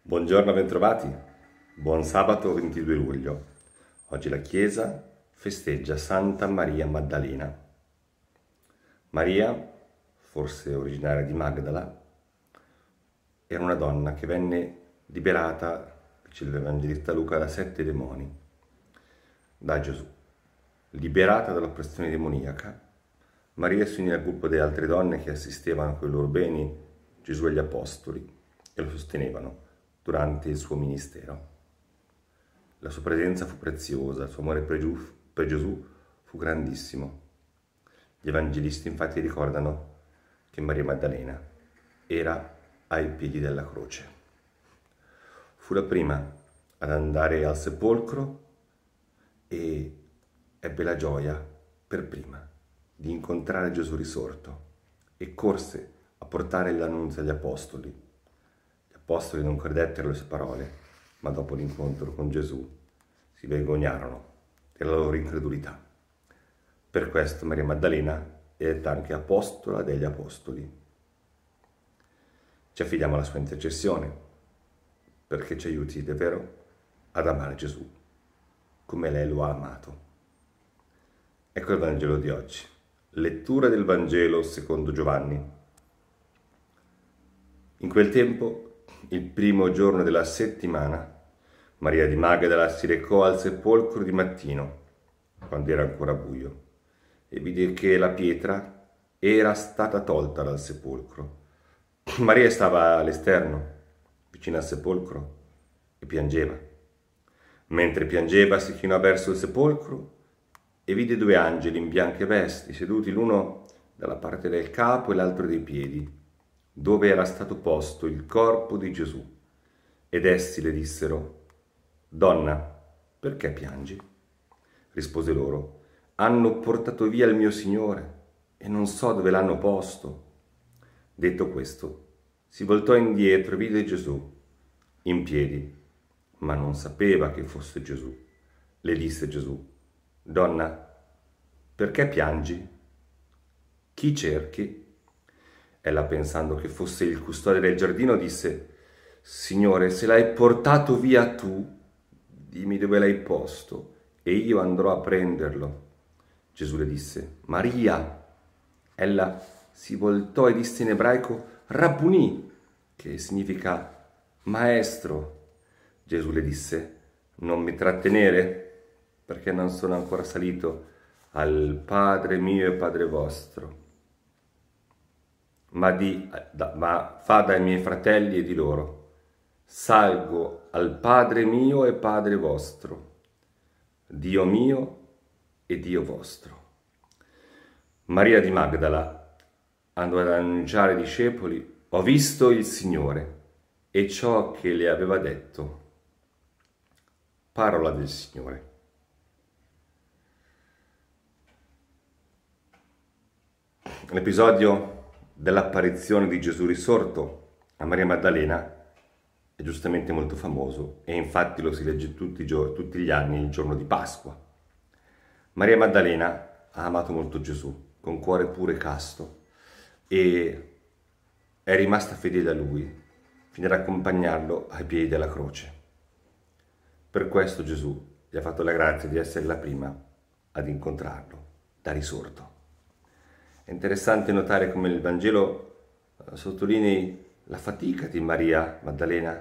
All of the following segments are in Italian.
Buongiorno, bentrovati. Buon sabato 22 luglio. Oggi la Chiesa festeggia Santa Maria Maddalena. Maria, forse originaria di Magdala, era una donna che venne liberata, dice l'Evangelista Luca, da sette demoni, da Gesù. Liberata dall'oppressione demoniaca, Maria si unì al gruppo delle altre donne che assistevano con i loro beni Gesù e gli Apostoli e lo sostenevano durante il suo ministero. La sua presenza fu preziosa, il suo amore per Gesù fu grandissimo. Gli evangelisti infatti ricordano che Maria Maddalena era ai piedi della croce. Fu la prima ad andare al sepolcro e ebbe la gioia, per prima, di incontrare Gesù risorto e corse a portare l'annunzio agli apostoli. Gli apostoli non credettero le sue parole, ma dopo l'incontro con Gesù si vergognarono della loro incredulità. Per questo Maria Maddalena è detta anche apostola degli apostoli. Ci affidiamo alla sua intercessione perché ci aiuti davvero ad amare Gesù come lei lo ha amato. Ecco il Vangelo di oggi. Lettura del Vangelo secondo Giovanni. In quel tempo, il primo giorno della settimana, Maria di Magdala si recò al sepolcro di mattino, quando era ancora buio, e vide che la pietra era stata tolta dal sepolcro. Maria stava all'esterno, vicino al sepolcro, e piangeva. Mentre piangeva si chinò verso il sepolcro e vide due angeli in bianche vesti seduti l'uno dalla parte del capo e l'altro dei piedi, dove era stato posto il corpo di Gesù. Ed essi le dissero, Donna, perché piangi? Rispose loro, hanno portato via il mio Signore e non so dove l'hanno posto. Detto questo, si voltò indietro e vide Gesù in piedi, ma non sapeva che fosse Gesù. Le disse Gesù, Donna, perché piangi? Chi cerchi? Ella pensando che fosse il custode del giardino disse Signore, se l'hai portato via tu, dimmi dove l'hai posto e io andrò a prenderlo. Gesù le disse Maria. Ella si voltò e disse in ebraico Rabbuni, che significa maestro. Gesù le disse non mi trattenere perché non sono ancora salito al Padre mio e Padre vostro, ma, di, da, ma fa dai miei fratelli e di loro, salgo al Padre mio e Padre vostro, Dio mio e Dio vostro. Maria di Magdala andò ad annunciare ai discepoli, ho visto il Signore e ciò che le aveva detto. Parola del Signore. l'episodio dell'apparizione di Gesù risorto a Maria Maddalena è giustamente molto famoso e infatti lo si legge tutti, gio- tutti gli anni il giorno di Pasqua. Maria Maddalena ha amato molto Gesù, con cuore puro e casto, e è rimasta fedele a lui fino ad accompagnarlo ai piedi della croce. Per questo Gesù gli ha fatto la grazia di essere la prima ad incontrarlo da risorto. È interessante notare come il Vangelo eh, sottolinei la fatica di Maria Maddalena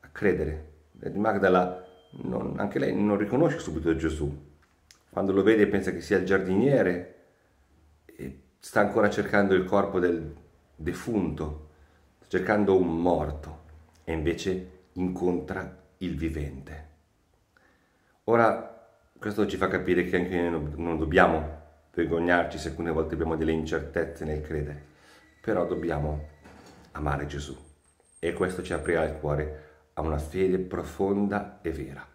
a credere. Magdala non, anche lei non riconosce subito Gesù. Quando lo vede pensa che sia il giardiniere e sta ancora cercando il corpo del defunto, cercando un morto e invece incontra il vivente. Ora questo ci fa capire che anche noi non dobbiamo vergognarci se alcune volte abbiamo delle incertezze nel credere, però dobbiamo amare Gesù e questo ci aprirà il cuore a una fede profonda e vera.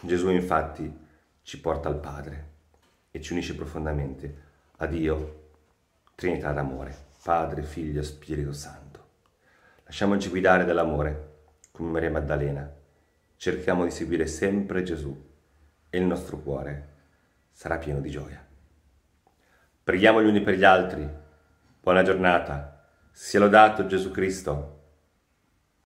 Gesù infatti ci porta al Padre e ci unisce profondamente a Dio, Trinità d'amore, Padre, Figlio, Spirito Santo. Lasciamoci guidare dall'amore, come Maria Maddalena. Cerchiamo di seguire sempre Gesù e il nostro cuore sarà pieno di gioia. Preghiamo gli uni per gli altri. Buona giornata. Sia lodato Gesù Cristo.